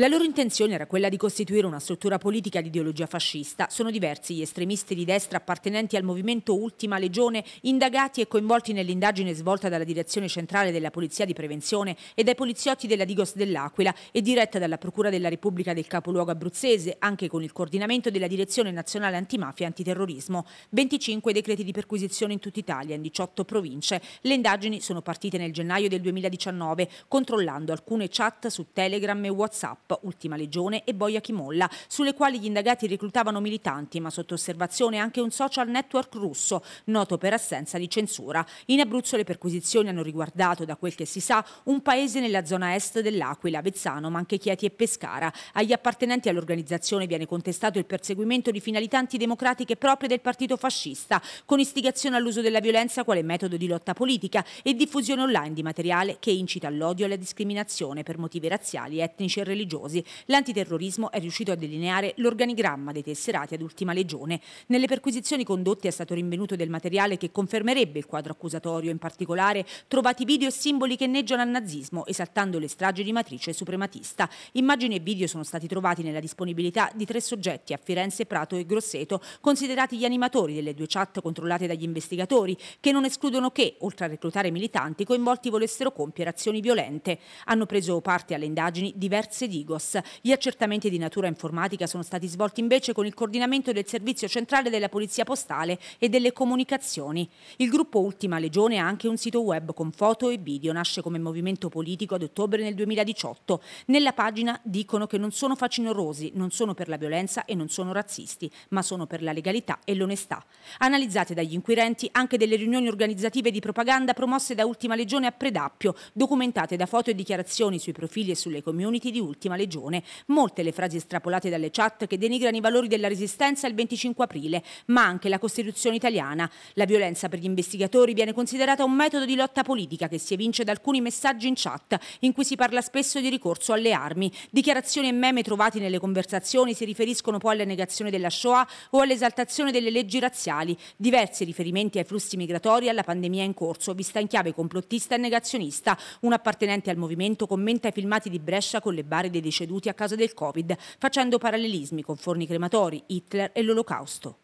La loro intenzione era quella di costituire una struttura politica di ideologia fascista. Sono diversi gli estremisti di destra appartenenti al movimento Ultima Legione, indagati e coinvolti nell'indagine svolta dalla Direzione Centrale della Polizia di Prevenzione e dai poliziotti della Digos dell'Aquila e diretta dalla Procura della Repubblica del capoluogo abruzzese, anche con il coordinamento della Direzione Nazionale Antimafia e Antiterrorismo. 25 decreti di perquisizione in tutta Italia, in 18 province. Le indagini sono partite nel gennaio del 2019, controllando alcune chat su Telegram e WhatsApp. Ultima Legione e Boia Chimolla, sulle quali gli indagati reclutavano militanti, ma sotto osservazione anche un social network russo, noto per assenza di censura. In Abruzzo le perquisizioni hanno riguardato, da quel che si sa, un paese nella zona est dell'Aquila, Avezzano, ma anche Chieti e Pescara. Agli appartenenti all'organizzazione viene contestato il perseguimento di finalità antidemocratiche proprie del partito fascista, con istigazione all'uso della violenza quale metodo di lotta politica e diffusione online di materiale che incita all'odio e alla discriminazione per motivi razziali, etnici e religiosi religiosi. L'antiterrorismo è riuscito a delineare l'organigramma dei tesserati ad ultima legione. Nelle perquisizioni condotte è stato rinvenuto del materiale che confermerebbe il quadro accusatorio, in particolare trovati video e simboli che neggiano al nazismo, esaltando le stragi di matrice suprematista. Immagini e video sono stati trovati nella disponibilità di tre soggetti a Firenze, Prato e Grosseto, considerati gli animatori delle due chat controllate dagli investigatori, che non escludono che, oltre a reclutare militanti, coinvolti volessero compiere azioni violente. Hanno preso parte alle indagini diverse digole Digos. Gli accertamenti di natura informatica sono stati svolti invece con il coordinamento del Servizio Centrale della Polizia Postale e delle Comunicazioni. Il gruppo Ultima Legione ha anche un sito web con foto e video, nasce come movimento politico ad ottobre del 2018. Nella pagina dicono che non sono facinorosi, non sono per la violenza e non sono razzisti, ma sono per la legalità e l'onestà. Analizzate dagli inquirenti anche delle riunioni organizzative di propaganda promosse da Ultima Legione a Predappio, documentate da foto e dichiarazioni sui profili e sulle community di Ultima Legione legione. Molte le frasi estrapolate dalle chat che denigrano i valori della resistenza il 25 aprile, ma anche la Costituzione italiana. La violenza per gli investigatori viene considerata un metodo di lotta politica che si evince da alcuni messaggi in chat in cui si parla spesso di ricorso alle armi. Dichiarazioni e meme trovati nelle conversazioni si riferiscono poi alla negazione della Shoah o all'esaltazione delle leggi razziali, diversi riferimenti ai flussi migratori e alla pandemia in corso, vista in chiave complottista e negazionista. Un appartenente al movimento commenta i filmati di Brescia con le bare dei riceduti a causa del Covid, facendo parallelismi con forni crematori, Hitler e l'Olocausto.